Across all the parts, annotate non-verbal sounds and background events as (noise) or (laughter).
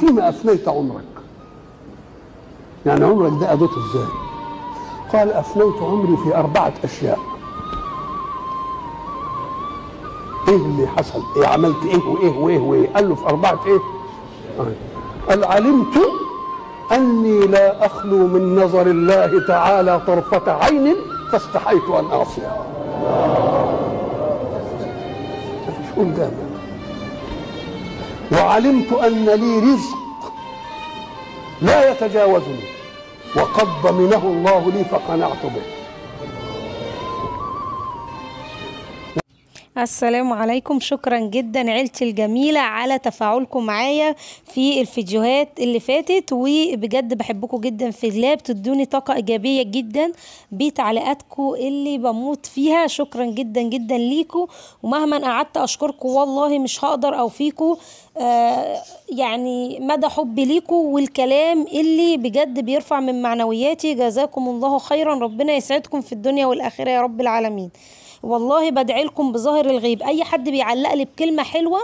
فيما أفنيت عمرك يعني عمرك ده أديته إزاي قال أفنيت عمري في أربعة أشياء إيه اللي حصل إيه عملت إيه وإيه وإيه وإيه قال له في أربعة إيه آه. قال علمت أني لا أخلو من نظر الله تعالى طرفة عين فاستحيت أن أعصيه فيش قول جامد وعلمت أن لي رزق لا يتجاوزني وقد ضمنه الله لي فقنعت به السلام عليكم شكرا جدا عيلتي الجميلة على تفاعلكم معايا في الفيديوهات اللي فاتت وبجد بحبكم جدا في الله بتدوني طاقة إيجابية جدا بتعليقاتكم اللي بموت فيها شكرا جدا جدا ليكم ومهما قعدت أشكركم والله مش هقدر أوفيكم آه يعني مدى حبي ليكم والكلام اللي بجد بيرفع من معنوياتي جزاكم الله خيرا ربنا يسعدكم في الدنيا والآخرة يا رب العالمين والله بدعي لكم بظاهر الغيب اي حد بيعلق لي بكلمه حلوه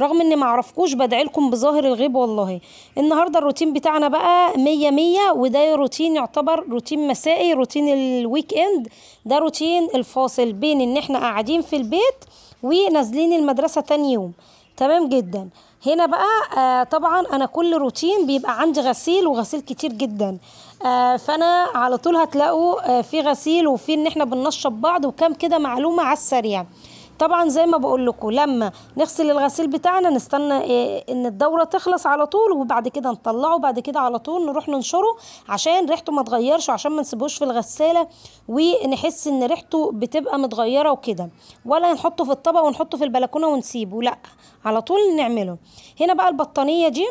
رغم اني ما اعرفكوش بدعي لكم بظاهر الغيب والله النهارده الروتين بتاعنا بقى مية مية وده روتين يعتبر روتين مسائي روتين الويك اند ده روتين الفاصل بين ان احنا قاعدين في البيت ونازلين المدرسه تاني يوم تمام جدا هنا بقى آه طبعا انا كل روتين بيبقى عندي غسيل وغسيل كتير جدا آه فانا على طول هتلاقوا آه في غسيل وفي ان احنا بننشط بعض وكم كده معلومه على السريع طبعا زي ما بقول لكم لما نغسل الغسيل بتاعنا نستنى إيه، ان الدوره تخلص على طول وبعد كده نطلعه بعد كده على طول نروح ننشره عشان ريحته ما تغيرش وعشان ما نسيبوش في الغساله ونحس ان ريحته بتبقى متغيره وكده ولا نحطه في الطبق ونحطه في البلكونه ونسيبه لا على طول نعمله هنا بقى البطانيه دي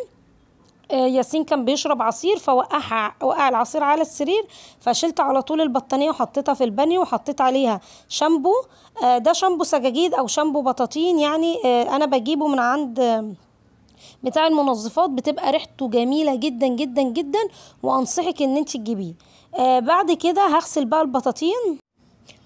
آه، ياسين كان بيشرب عصير فوقعها وقع العصير على السرير فشلت على طول البطانيه وحطيتها في البانيو وحطيت عليها شامبو آه، ده شامبو سجاجيد او شامبو بطاطين يعني آه، انا بجيبه من عند بتاع المنظفات بتبقى ريحته جميله جدا جدا جدا وانصحك ان انت تجيبيه بعد كده هغسل بقى البطاطين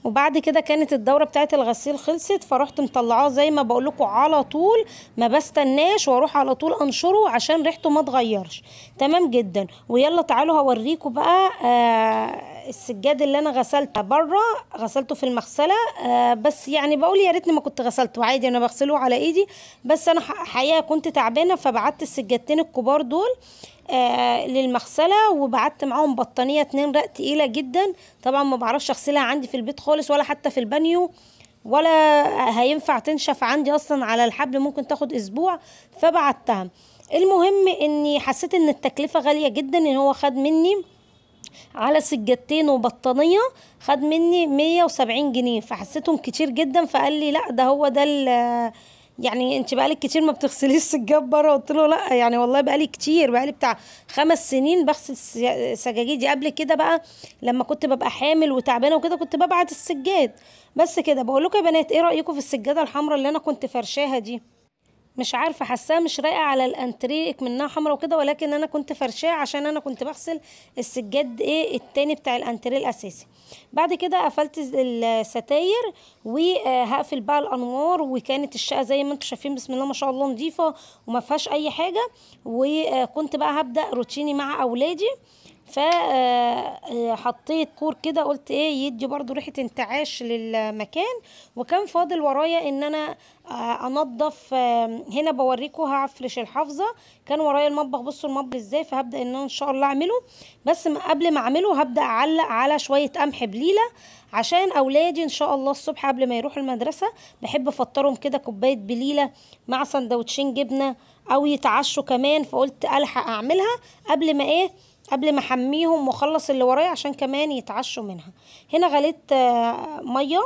وبعد كده كانت الدوره بتاعه الغسيل خلصت فروحت مطلعاه زي ما بقول لكم على طول ما بستناش واروح على طول انشره عشان ريحته ما تغيرش تمام جدا ويلا تعالوا هوريكم بقى آه السجاد اللي انا غسلته بره غسلته في المغسله آه بس يعني بقول يا ريتني ما كنت غسلته عادي انا بغسله على ايدي بس انا حقيقه كنت تعبانه فبعت السجادتين الكبار دول آه آه، للمغسله وبعت معاهم بطانيه اتنين رق تقيله جدا طبعا ما بعرفش اغسلها عندي في البيت خالص ولا حتى في البانيو ولا هينفع تنشف عندي اصلا على الحبل ممكن تاخد اسبوع فبعتها المهم اني حسيت ان التكلفه غاليه جدا ان هو خد مني على سجادتين وبطانيه خد مني مية وسبعين جنيه فحسيتهم كتير جدا فقال لي لا ده هو ده يعني انت بقالك كتير ما بتغسليش السجاد بره قلت له لا يعني والله بقالي كتير بقالي بتاع خمس سنين بغسل سجاجيدي قبل كده بقى لما كنت ببقى حامل وتعبانه وكده كنت ببعت السجاد بس كده بقول لكم يا بنات ايه رايكم في السجاده الحمراء اللي انا كنت فرشاها دي مش عارفه حاساها مش رايقة على الانتريه منها حمرا وكده ولكن انا كنت فرشاه عشان انا كنت بغسل السجاد ايه التاني بتاع الانتريه الاساسي بعد كده قفلت الستاير وهقفل بقى الانوار وكانت الشقه زي ما انتم شايفين بسم الله ما شاء الله نظيفه وما فيهاش اي حاجه وكنت بقى هبدا روتيني مع اولادي فحطيت آه، كور كده قلت ايه يدي برضو ريحه انتعاش للمكان وكان فاضل ورايا ان انا آه، انضف آه، هنا بوريكم هعفرش الحافظه كان ورايا المطبخ بصوا المطبخ ازاي فهبدا ان انا ان شاء الله اعمله بس قبل ما اعمله هبدا اعلق على شويه قمح بليله عشان اولادي ان شاء الله الصبح قبل ما يروحوا المدرسه بحب افطرهم كده كوبايه بليله مع سندوتشين جبنه او يتعشوا كمان فقلت الحق اعملها قبل ما ايه قبل ما احميهم واخلص اللي ورايا عشان كمان يتعشوا منها هنا غليت آه، ميه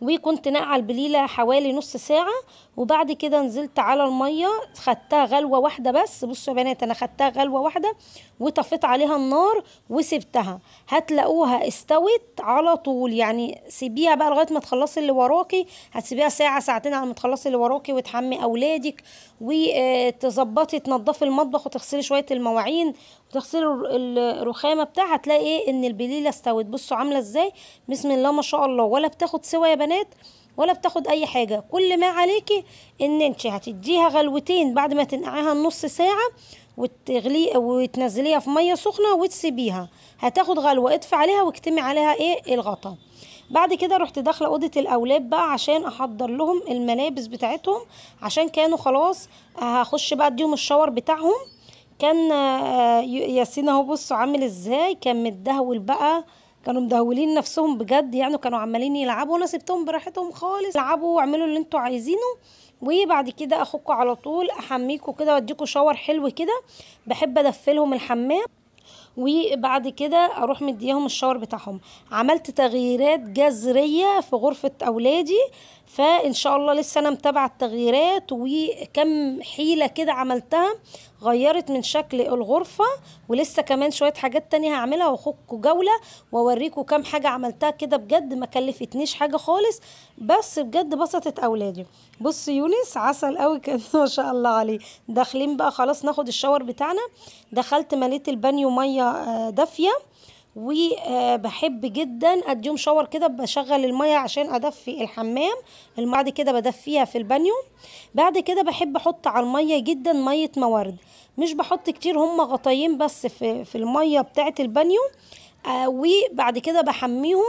وكنت ناقعه البليله حوالي نص ساعه وبعد كده نزلت على الميه خدتها غلوه واحده بس بصوا يا بنات انا خدتها غلوه واحده وطفيت عليها النار وسبتها هتلاقوها استوت على طول يعني سيبيها بقى لغايه ما تخلصي اللي وراكي هتسيبيها ساعه ساعتين على ما تخلصي اللي وراكي وتحمي اولادك وتظبطي تنضفي المطبخ وتغسلي شويه المواعين وتغسلي الرخامه بتاعها هتلاقي ايه ان البليله استوت بصوا عامله ازاي بسم الله ما شاء الله ولا بتاخد سوا يا بنات ولا بتاخد اي حاجه كل ما عليكي ان انت هتديها غلوتين بعد ما تنقعيها نص ساعه وتغلي وتنزليها في ميه سخنه وتسيبيها هتاخد غلوه اطفي عليها واكتمي عليها ايه الغطا بعد كده رحت داخله اوضه الاولاد بقى عشان احضر لهم الملابس بتاعتهم عشان كانوا خلاص آه، هخش بقى اديهم الشاور بتاعهم كان آه، ياسين اهو بصوا عامل ازاي كان متدهول بقى كانوا مدهولين نفسهم بجد يعني كانوا عمالين يلعبوا وانا سبتهم براحتهم خالص العبوا واعملوا اللي انتوا عايزينه وبعد كده اخوكوا على طول احميكوا كده واديكوا شاور حلو كده بحب ادفلهم الحمام وبعد كده اروح مديهم الشاور بتاعهم عملت تغييرات جذريه في غرفه اولادي فان شاء الله لسه انا متابعه التغييرات وكم حيله كده عملتها غيرت من شكل الغرفه ولسه كمان شويه حاجات تانية هعملها واخدكم جوله واوريكم كم حاجه عملتها كده بجد ما كلفتنيش حاجه خالص بس بجد بسطت اولادي بص يونس عسل قوي كان (laughs) ما شاء الله عليه داخلين بقى خلاص ناخد الشاور بتاعنا دخلت مليت البانيو ميه آه، دافيه وبحب جدا اديهم شاور كده بشغل الميه عشان ادفي الحمام بعد كده بدفيها في البانيو بعد كده بحب احط على الميه جدا ميه موارد مش بحط كتير هم غطايين بس في, في الميه بتاعه البانيو آه، وبعد كده بحميهم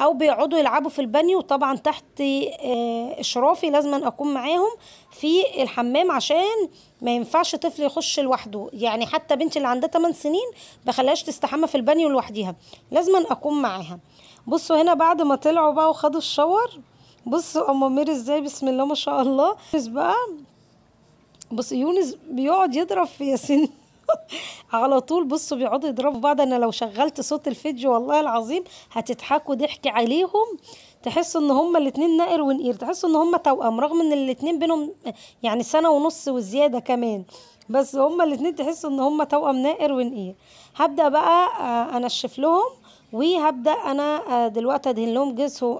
او بيقعدوا يلعبوا في البانيو وطبعا تحت آه، اشرافي لازم اكون معاهم في الحمام عشان ما ينفعش طفل يخش لوحده يعني حتى بنتي اللي عندها 8 سنين بخليهاش تستحمى في البانيو لوحديها لازم اكون معاها بصوا هنا بعد ما طلعوا بقى وخدوا الشاور بصوا ام ميري ازاي بسم الله ما شاء الله بقى بص يونس بيقعد يضرب في ياسين (laughs) على طول بصوا بيقعدوا يضربوا بعض انا لو شغلت صوت الفيديو والله العظيم هتضحكوا ضحك عليهم تحسوا ان هما الاتنين نقر ونقير تحسوا ان هما توأم رغم ان الاتنين بينهم يعني سنة ونص وزيادة كمان بس هما الاتنين تحسوا ان هما توأم نائر ونقير هبدأ بقى آه، انشف لهم وهبدأ أنا آه، دلوقتي أدهن لهم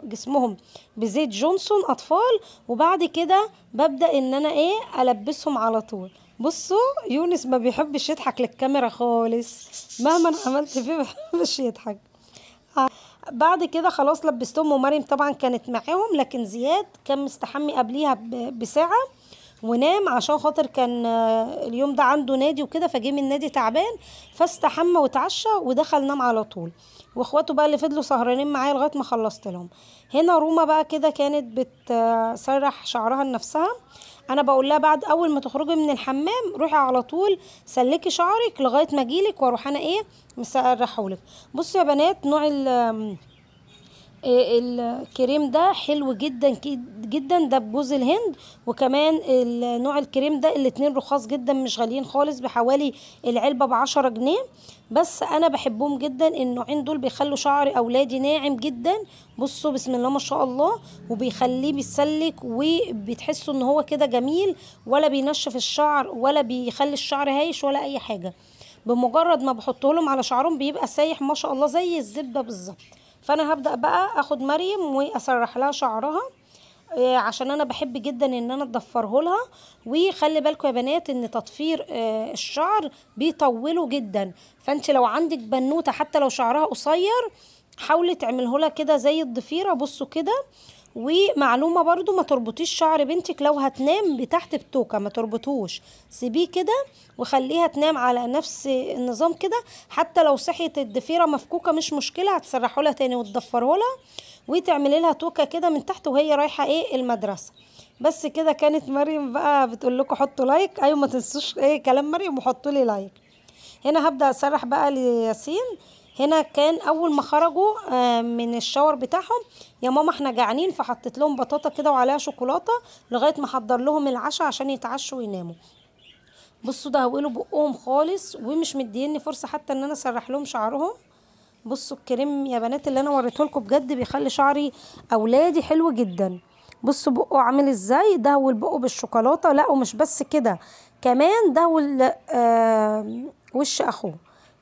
جسمهم بزيت جونسون أطفال وبعد كده ببدأ إن أنا إيه ألبسهم على طول بصوا يونس ما بيحبش يضحك للكاميرا خالص مهما عملت فيه ما بيحبش يضحك آه، بعد كده خلاص لبستهم ومريم طبعا كانت معاهم لكن زياد كان مستحمي قبليها بساعه ونام عشان خاطر كان آه، اليوم ده عنده نادي وكده فجه من النادي تعبان فاستحمى وتعشى ودخل نام على طول واخواته بقى اللي فضلوا سهرانين معايا لغايه ما خلصت لهم هنا روما بقى كده كانت بتسرح آه، شعرها لنفسها انا بقول لها بعد اول ما تخرجي من الحمام روحي على طول سلكي شعرك لغايه ما اجيلك واروح انا ايه مسرحهولك بصوا يا بنات نوع ال إيه، الكريم ده حلو جدا جدا ده بجوز الهند وكمان نوع الكريم ده الاتنين رخاص جدا مش غاليين خالص بحوالي العلبة بعشرة جنيه بس انا بحبهم جدا النوعين دول بيخلوا شعر اولادي ناعم جدا بصوا بسم الله ما شاء الله وبيخليه بيسلك وبتحسوا ان هو كده جميل ولا بينشف الشعر ولا بيخلي الشعر هايش ولا اي حاجة بمجرد ما بحطهم على شعرهم بيبقى سايح ما شاء الله زي الزبدة بالظبط فانا هبدا بقى اخد مريم واسرح لها شعرها آه، عشان انا بحب جدا ان انا اضفره لها وخلي بالكم يا بنات ان تضفير آه، الشعر بيطوله جدا فانت لو عندك بنوته حتى لو شعرها قصير حاولي تعمله لها كده زي الضفيره بصوا كده ومعلومة برضو ما تربطيش شعر بنتك لو هتنام بتحت بتوكة ما تربطوش سيبيه كده وخليها تنام على نفس النظام كده حتى لو صحيت الضفيرة مفكوكة مش مشكلة هتسرحوا لها تاني وتضفره لها وتعملي لها توكة كده من تحت وهي رايحة ايه المدرسة بس كده كانت مريم بقى بتقول لكم حطوا لايك ايوه ما تنسوش ايه كلام مريم وحطوا لي لايك هنا هبدأ اسرح بقى لياسين هنا كان اول ما خرجوا آه، من الشاور بتاعهم يا ماما احنا جعانين فحطيت لهم بطاطا كده وعليها شوكولاته لغايه ما حضر لهم العشاء عشان يتعشوا ويناموا بصوا ده هوقلوا بقهم خالص ومش مديني فرصه حتى ان انا اسرح لهم شعرهم بصوا الكريم يا بنات اللي انا وريته لكم بجد بيخلي شعري اولادي حلو جدا بصوا بقه عامل ازاي دهول بقه بالشوكولاته لا ومش بس كده كمان ده آه وش اخوه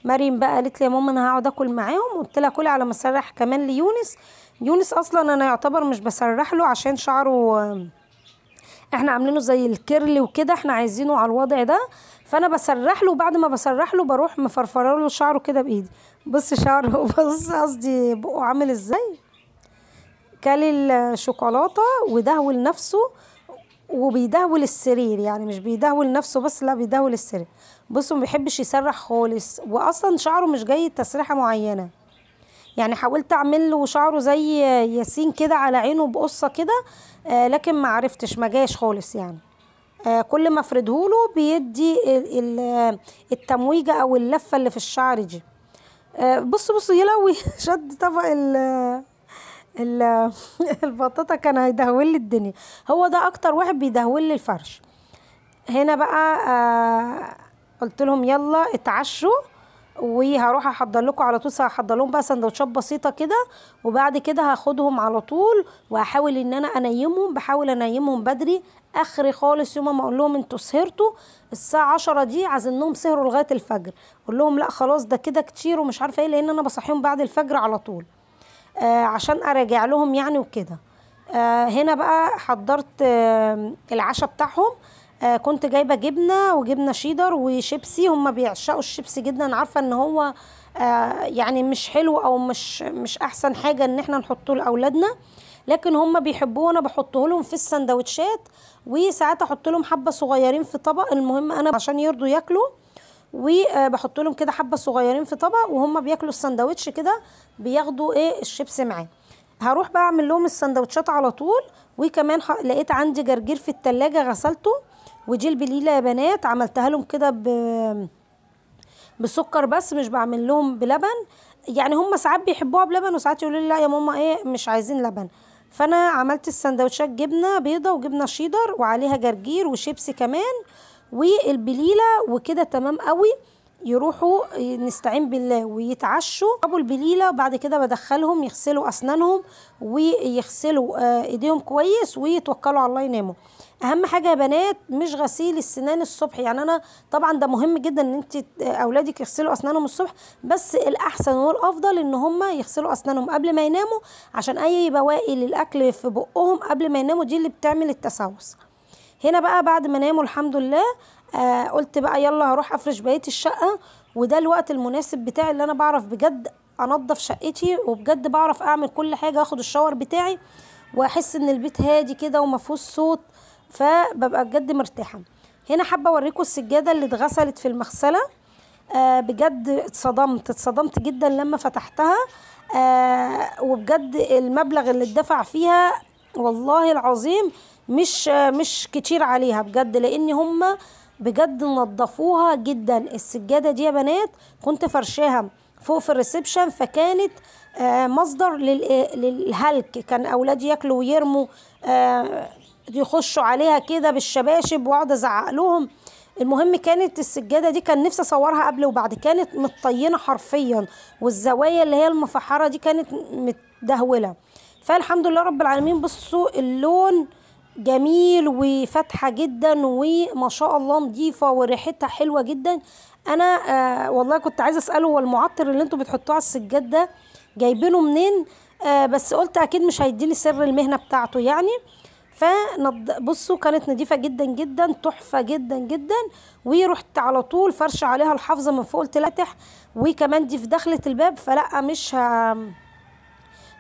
مريم بقى قالت لي يا ماما انا هقعد اكل معاهم قلت لها كلي على ما اسرح كمان ليونس يونس اصلا انا يعتبر مش بسرح له عشان شعره احنا عاملينه زي الكيرل وكده احنا عايزينه على الوضع ده فانا بسرح له وبعد ما بسرح له بروح مفرفره له شعره كده بايدي بص شعره (laughs) بص قصدي بقه عامل ازاي كل الشوكولاته ودهول نفسه وبيدهول السرير يعني مش بيدهول نفسه بس لا بيدهول السرير بصوا ما بيحبش يسرح خالص واصلا شعره مش جاي تسريحه معينه يعني حاولت اعمل له شعره زي ياسين كده على عينه بقصه كده آه لكن ما عرفتش ما جاش خالص يعني آه كل ما افرده له بيدي التمويجه او اللفه اللي في الشعر دي آه بصوا بصوا يلوي (laughs) شد طبق ال (laughs) البطاطا كان هيدهول لي الدنيا هو ده اكتر واحد بيدهول لي الفرش هنا بقى آه قلت لهم يلا اتعشوا وهروح احضر لكم على طول هحضر لهم بقى سندوتشات بسيطه كده وبعد كده هاخدهم على طول وهحاول ان انا انيمهم بحاول انيمهم بدري اخر خالص يوم ما اقول لهم انتوا سهرتوا الساعه 10 دي عايزينهم سهروا لغايه الفجر اقول لهم لا خلاص ده كده كتير ومش عارفه ايه لان انا بصحيهم بعد الفجر على طول آه عشان اراجع لهم يعني وكده آه هنا بقى حضرت آه العشاء بتاعهم آه كنت جايبه جبنه وجبنه شيدر وشيبسي هم بيعشقوا الشيبسي جدا عارفه ان هو آه يعني مش حلو او مش مش احسن حاجه ان احنا نحطه لاولادنا لكن هم بيحبوه وانا بحطه لهم في السندوتشات وساعات احط لهم حبه صغيرين في طبق المهم انا عشان يرضوا ياكلوا وبحط آه، لهم كده حبه صغيرين في طبق وهم بياكلوا السندوتش كده بياخدوا ايه الشيبس معاه هروح بقى اعمل لهم السندوتشات على طول وكمان لقيت عندي جرجير في التلاجة غسلته وجيل بليله يا بنات عملتها لهم كده بسكر بس مش بعمل لهم بلبن يعني هم ساعات بيحبوها بلبن وساعات يقولوا لي لا يا ماما ايه مش عايزين لبن فانا عملت السندوتشات جبنه بيضه وجبنه شيدر وعليها جرجير وشيبسي كمان والبليله وكده تمام قوي يروحوا نستعين بالله ويتعشوا ابو البليله بعد كده بدخلهم يغسلوا اسنانهم ويغسلوا آه، ايديهم كويس ويتوكلوا على الله يناموا اهم حاجه يا بنات مش غسيل السنان الصبح يعني انا طبعا ده مهم جدا ان انت آه، اولادك يغسلوا اسنانهم الصبح بس الاحسن والافضل ان هم يغسلوا اسنانهم قبل ما يناموا عشان اي بواقي للاكل في بقهم قبل ما يناموا دي اللي بتعمل التسوس هنا بقى بعد ما ناموا الحمد لله آه قلت بقى يلا هروح افرش بقيه الشقه وده الوقت المناسب بتاعي اللي انا بعرف بجد انضف شقتي وبجد بعرف اعمل كل حاجه اخد الشاور بتاعي واحس ان البيت هادي كده وما فيهوش صوت فببقى بجد مرتاحه هنا حابه اوريكم السجاده اللي اتغسلت في المغسله آه بجد اتصدمت اتصدمت جدا لما فتحتها آه وبجد المبلغ اللي اتدفع فيها والله العظيم مش آه مش كتير عليها بجد لان هما بجد نظفوها جدا السجادة دي يا بنات كنت فرشاها فوق في الريسبشن فكانت آه، مصدر للهلك كان اولادي ياكلوا ويرموا آه، يخشوا عليها كده بالشباشب واقعد ازعق لهم المهم كانت السجاده دي كان نفسي اصورها قبل وبعد كانت متطينه حرفيا والزوايا اللي هي المفحره دي كانت متدهوله فالحمد لله رب العالمين بصوا اللون جميل وفاتحه جدا وما شاء الله نضيفه وريحتها حلوه جدا انا آه والله كنت عايزه اساله هو المعطر اللي انتوا بتحطوه على السجاد ده جايبينه منين آه بس قلت اكيد مش هيديني سر المهنه بتاعته يعني فبصوا بصوا كانت نضيفه جدا جدا تحفه جدا جدا ورحت على طول فرش عليها الحافظه من فوق التلاتح وكمان دي في دخله الباب فلا مش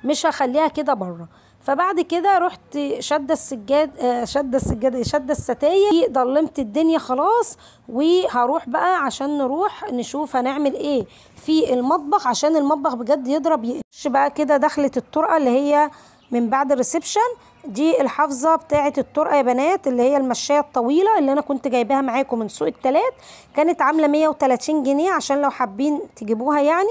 مش هخليها كده بره فبعد كده رحت شد السجاد آه، شد السجاد شد الستاير ضلمت الدنيا خلاص وهروح بقى عشان نروح نشوف هنعمل ايه في المطبخ عشان المطبخ بجد يضرب يقش بقى كده دخلت الطرقه اللي هي من بعد الريسبشن دي الحافظه بتاعه الطرقه يا بنات اللي هي المشايه الطويله اللي انا كنت جايباها معاكم من سوق التلات كانت عامله 130 جنيه عشان لو حابين تجيبوها يعني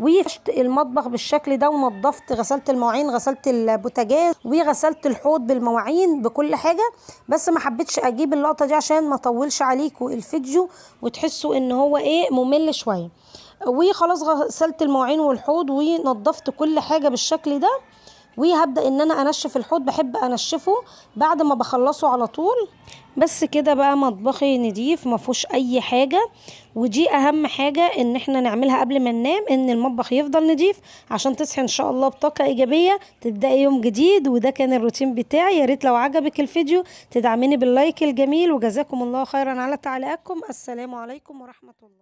وفشت المطبخ بالشكل ده ونضفت غسلت المواعين غسلت البوتاجاز وغسلت الحوض بالمواعين بكل حاجه بس ما حبيتش اجيب اللقطه دي عشان ما طولش عليكم الفيديو وتحسوا ان هو ايه ممل شويه وخلاص غسلت المواعين والحوض ونضفت كل حاجه بالشكل ده وهبدا ان انا انشف الحوض بحب انشفه بعد ما بخلصه على طول بس كده بقى مطبخي نضيف ما فيهوش اي حاجه ودي اهم حاجه ان احنا نعملها قبل ما ننام ان المطبخ يفضل نضيف عشان تصحي ان شاء الله بطاقه ايجابيه تبداي يوم جديد وده كان الروتين بتاعي يا ريت لو عجبك الفيديو تدعميني باللايك الجميل وجزاكم الله خيرا على تعليقاتكم السلام عليكم ورحمه الله